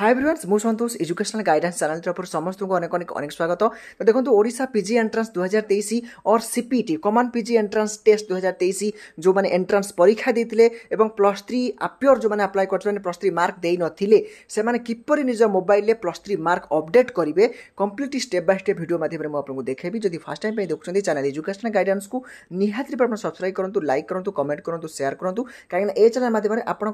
high ব্রিভার্স মু সন্তোষ educational গাইডান্স channel তরফ সমস্ত অনেক অনেক অনেক স্বাগত তো দেখুন ওড়শা পিজি এন্ট্রান্স দু হাজার তেইশ or CPET common PG entrance test দু হাজার তেইশ যে এন্ট্রান্স পরীক্ষা দিয়ে এবং প্লস থ্রি আপিওর যে আপ্লাই করছেন প্লস থ্রি মার্ক দিয়ে নথিলে সে কিপর নিজ মোবাইলে প্লস থ্রি মার্ক অপডেট করবে complete step by step video মাধ্যমে মু আপনার দেখেবি যদি ফার্স্ট টাইম দেখুছেন চ্যানেল এজুকেশনাল গাইডান্স কু নিহতি ভাবে আপনার সবসক্রাইব করতু লাইক করতু কমেন্ট করতু সেয়ার করতু কিনা এ চ্যানেল মাধ্যমে আপনার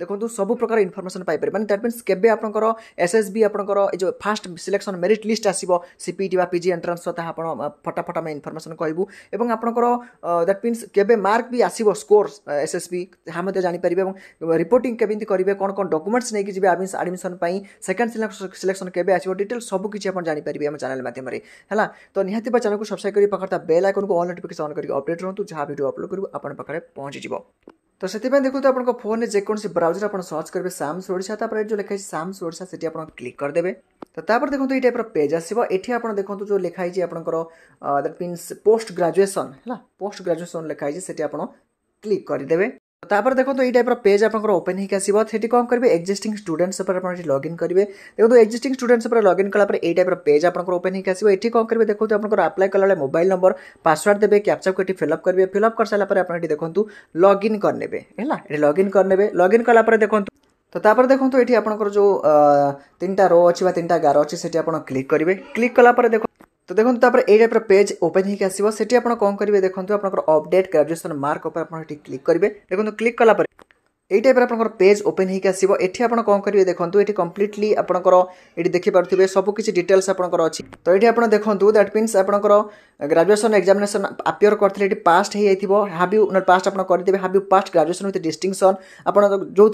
দেখুন সবু প্রকার ইনফরমেশন পাইপারে মানে দ্যাট মিন্স কেবে ଆପଣଙ୍କର ଏସ୍ ବି ଆପଣଙ୍କର ଏ ଯେଉଁ ଫାଷ୍ଟ ସିଲେକ୍ସନ୍ ମେରିଟ୍ ଲିଷ୍ଟ ଆସିବ ସିପିଟି ବା ପିଜି ଏଣ୍ଟ୍ରାନ୍ସ ତାହା ଆପଣ ଫଟାଫଟ ଆମେ ଇନଫର୍ମେସନ୍ କହିବୁ ଏବଂ ଆପଣଙ୍କର ଦ୍ୟାଟ୍ ମିନ୍ସ କେବେ ମାର୍କ ବି ଆସିବ ସ୍କୋର ଏସ୍ ବି ତାହା ମଧ୍ୟ ଜାଣିପାରିବେ ଏବଂ ରିପୋର୍ଟିଂ କେମିତି କରିବେ କ'ଣ କ'ଣ ଡକୁମେଣ୍ଟସ୍ ନେଇକି ଯିବେ ଆଡ଼ମିସନ୍ ପାଇଁ ସେକେଣ୍ଡ ସିଲେକ୍ସନ୍ କେବେ ଆସିବ ଡିଟେଲ୍ ସବୁ କିଛି ଆପଣ ଜାଣିପାରିବେ ଆମ ଚ୍ୟାନେଲ୍ ମାଧ୍ୟମରେ ହେଲା ତ ନିହାତି ବା ଚ୍ୟାନେଲ୍କୁ ସବସ୍କ୍ରାଇବ୍ କରି ପାଖରେ ତା ବେଲ୍ ଆଇକନ୍କୁ ଅଲ୍ ନୋଟିଫିକେସନ୍ ଅନ୍ କରିକି ଅପଡ଼େଟ୍ ରୁହନ୍ତୁ ଯାହା ଭିଡ଼ିଓ ଅପଲୋଡ଼ କରିବୁ ଆପଣଙ୍କ ପାଖରେ ପହଞ୍ଚିଯିବ ତ ସେଥିପାଇଁ ଦେଖନ୍ତୁ ଆପଣଙ୍କ ଫୋନ୍ରେ ଯେକୌଣସି ବ୍ରାଉଜର୍ ଆପଣ ସର୍ଚ୍ଚ କରିବେ ସାମ୍ସ ଓଡ଼ିଶା ତାପରେ ଯେଉଁ ଲେଖା ହେଇଛି ସାମ୍ସ ଓଡ଼ିଶା ସେଠି ଆପଣ କ୍ଲିକ୍ କରିଦେବେ ତ ତାପରେ ଦେଖନ୍ତୁ ଏଇ ଟାଇପ୍ର ପେଜ୍ ଆସିବ ଏଠି ଆପଣ ଦେଖନ୍ତୁ ଯେଉଁ ଲେଖା ହେଇଛି ଆପଣଙ୍କର ଦ୍ୟାଟ୍ ମିନ୍ସ ପୋଷ୍ଟ ଗ୍ରାଜୁଏସନ୍ ହେଲା ପୋଷ୍ଟ ଗ୍ରାଜୁଏସନ୍ ଲେଖା ହେଇଛି ସେଠି ଆପଣ କ୍ଲିକ୍ କରିଦେବେ ତାପରେ ଦେଖନ୍ତୁ ଏଇ ଟାଇପ୍ର ପେଜ୍ ଆପଣଙ୍କର ଓପେନ୍ ହେଇକି ଆସିବ ସେଠି କ'ଣ କରିବେ ଏକ୍ଜିଷ୍ଟିଂ ଷ୍ଟୁଡେଣ୍ଟସ୍ ଉପରେ ଆପଣ ଏଠି ଲଗ୍ଇନ୍ କରିବେ ଦେଖନ୍ତୁ ଏକ୍ଜିଷ୍ଟିଂ ଷ୍ଟୁଡେଣ୍ଟସ୍ ଉପରେ ଲଗ୍ଇନ୍ କଲା ପରେ ଏଇ ଟାଇପ୍ର ପେଜ୍ ଆପଣଙ୍କର ଓପେନ୍ ହେଇକି ଆସିବ ଏଠି କ'ଣ କରିବେ ଦେଖନ୍ତୁ ଆପଣଙ୍କର ଆପ୍ଲାଏ କଲାବେଳେ ମୋବାଇଲ୍ ନମ୍ବର ପାସୱାର୍ଡ଼ ଦେବେ କ୍ୟାପ୍ଚକୁ ଏଠି ଫିଲ୍ଅପ୍ କରିବେ ଫିଲ୍ଅପ୍ କରିସାରିଲା ପରେ ଆପଣ ଏଠି ଦେଖନ୍ତୁ ଲଗ୍ଇନ୍ କରିନେବେ ହେଲା ଏଠି ଲଗ୍ଇନ୍ କରିନେବେ ଲଗ୍ଇନ୍ କଲା ପରେ ଦେଖନ୍ତୁ ତ ତାପରେ ଦେଖନ୍ତୁ ଏଠି ଆପଣଙ୍କର ଯେଉଁ ତିନିଟା ରୋ ଅଛି ବା ତିନିଟା ଗାର ଅଛି ସେଠି ଆପଣ କ୍ଲିକ୍ କରିବେ କ୍ଲିକ୍ କଲା ପରେ ଦେଖନ୍ତୁ তো দেখুন তাপরে এই টাইপর পেজ ওপেন হয়ে আসব সেটি আপনার কম করবে দেখুন আপনার অপডেট গ্রাজুয়েসন মার্ক উপরে আপনার এটি ক্লিক করবে দেখুন ক্লিক কলাপরে এই টাইপের আপনার পেজ ওপেন হয়ে আসব এটি আপনার কম করবে দেখুন এটি কমপ্লিটলি আপনার এটি দেখিপারে সবুকিছি ডিটেলস আপনার অছি তো এটি আপনার দেখুন দ্যাট মিন্স আপনার গ্রাজুয়েসন এক্সামিনেসন আপিয়র করলে এটি পাস্ট হয়ে যাই হাভ ইউ নট পাস্ট আপনার করে have you passed graduation with distinction আপনার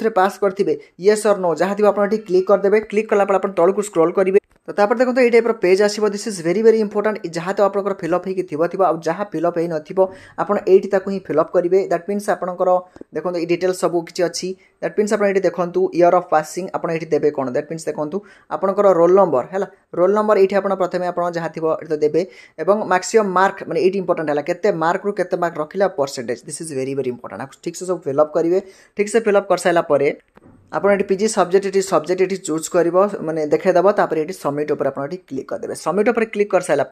যে পাস করবে ইয়েস অর নো যা থাকবে আপনার এটি ক্লিক করদেবে ক্লিক কলাপরে আপনার তলক স্ক্রোল করবে ତ ତାପରେ ଦେଖନ୍ତୁ ଏଇ ଟାଇପ୍ର ପେଜ୍ ଆସିବ this is very very important ଯାହା ତ ଆପଣଙ୍କର ଫିଲ୍ଅପ୍ ହେଇକି ଥିବ ଥିବ ଆଉ ଯାହା ଫିଲ୍ଅପ୍ ହେଇନଥିବ ଆପଣ ଏଇଠି ତାକୁ ହିଁ ଫିଲ୍ଅପ୍ କରିବେ ଦ୍ୟାଟ୍ ମିନ୍ସ ଆପଣଙ୍କର ଦେଖନ୍ତୁ ଏଇ ଡିଟେଲ୍ସ ସବୁ କିଛି ଅଛି ଦ୍ୟାଟ୍ ମିନ୍ସ ଆପଣ ଏଠି ଦେଖନ୍ତୁ ଇୟର୍ ଅଫ୍ ପାସିଂ ଆପଣ ଏଠି ଦେବେ କ'ଣ ଦ୍ୟାଟ୍ ମିନ୍ସ ଦେଖନ୍ତୁ ଆପଣଙ୍କର ରୋଲ୍ ନମ୍ବର ହେଲା ରୋଲ୍ ନମ୍ବର ଏଇଠି ଆପଣ ପ୍ରଥମେ ଆପଣ ଯାହା ଥିବ ଏଠି ଦେବେ ଏବଂ ମାକ୍ସିମମ୍ ମାର୍କ ମାନେ ଏଇଠି ଇମ୍ପୋର୍ଟାଣ୍ଟ ହେଲା କେତେ ମାର୍କରୁ କେତେ ମାର୍କ ରଖିଲେ percentage this is very very important ଠିକ୍ସେ ସବୁ ଫିଲ୍ଅପ୍ କରିବେ ଠିକ୍ସେ ଫିଲ୍ଅପ୍ କରିସାରିଲା ପରେ ଆପଣ ଏଠି ପି ଜି ସବଜେକ୍ଟ ଏଠି ସବଜେକ୍ଟ ଏଠି ଚୁଜ୍ କରିବ ମାନେ ଦେଖାଇଦେବ ତାପରେ ଏଠି ସବମିଟ୍ ଉପରେ ଆପଣ ଏଠି କ୍ଲିକ୍ କରିଦେବେ ସବମିଟ୍ ଉପରେ କ୍ଲିକ୍ କରିସାରିଲା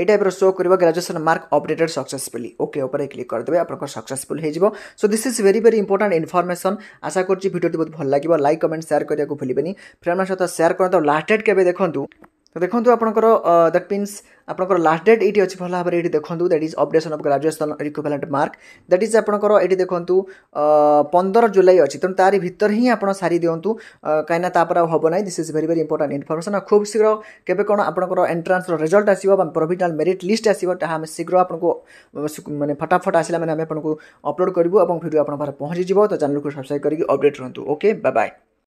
এই টাইপর শো করব graduation mark updated successfully okay উপরে ক্লিক করেদেবে আপনার সকসেসফুল হয়ে যাব so this is very very important information আশা করছি ভিডিওটি বহুত ভাল লাগবে লাইক কমেন্ট সেয়ার করা ভুলবেনি ফ্রেন্ডের সহ সেয়ার করতে লাস্টেড কেবে দেখুন ତ ଦେଖନ୍ତୁ ଆପଣଙ୍କର ଦ୍ୟାଟ୍ ମିନ୍ସ ଆପଣଙ୍କର ଲାଷ୍ଟ ଡେଟ୍ ଏଇଠି ଅଛି ଭଲ ଭାବରେ ଏଇଠି ଦେଖନ୍ତୁ that is updation of graduation equivalent mark that is ଆପଣଙ୍କର ଏଇଠି ଦେଖନ୍ତୁ ପନ୍ଦର ଜୁଲାଇ ଅଛି ତେଣୁ ତାରି ଭିତରେ ହିଁ ଆପଣ ସାରି ଦିଅନ୍ତୁ କାହିଁକିନା ତାପରେ ଆଉ ହେବ ନାହିଁ this is very very important information ଆଉ ଖୁବ୍ ଶୀଘ୍ର କେବେ କ'ଣ ଆପଣଙ୍କର ଏଣ୍ଟ୍ରାନ୍ସର ରେଜଲ୍ଟ ଆସିବ ବା ପ୍ରୋଭିଜନାଲ୍ ମେରିଟ୍ ଲିଷ୍ଟ ଆସିବ ତାହା ଆମେ ଶୀଘ୍ର ଆପଣଙ୍କୁ ମାନେ ଫଟାଫଟ ଆସିଲା ମାନେ ଆମେ ଆପଣଙ୍କୁ ଅପଲୋଡ଼ କରିବୁ ଏବଂ ଭିଡ଼ିଓ ଆପଣଙ୍କ ପାଖରେ ପହଞ୍ଚିଯିବ ତ ଚ୍ୟାନେଲକୁ ସବସ୍କ୍ରାଇବ୍ କରିକି ଅପଡ଼େଟ୍ ରୁହନ୍ତୁ ଓକେ ବାଏ